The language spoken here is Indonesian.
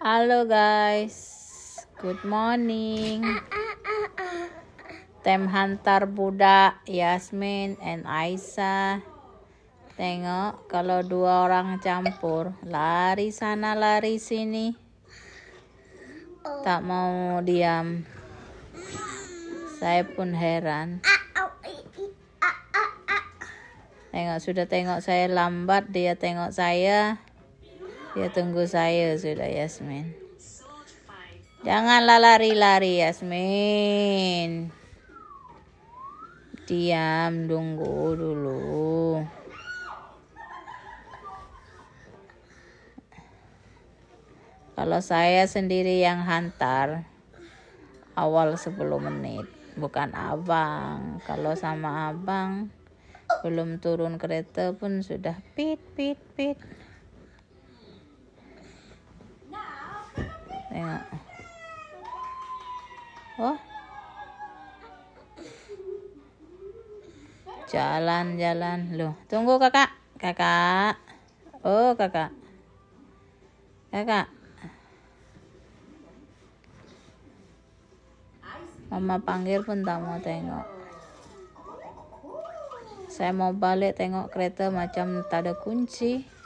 Halo guys, good morning. Tem hantar budak Yasmin, and Aisa. Tengok kalau dua orang campur, lari sana lari sini. Tak mau diam. Saya pun heran. Tengok sudah tengok saya lambat, dia tengok saya. Ya tunggu saya sudah Yasmin. Janganlah lari-lari Yasmin. Diam tunggu dulu. Kalau saya sendiri yang hantar awal 10 menit, bukan abang. Kalau sama abang belum turun kereta pun sudah pit pit pit. oh jalan-jalan loh tunggu kakak kakak oh kakak kakak mama panggil pun tak mau tengok saya mau balik tengok kereta macam tak ada kunci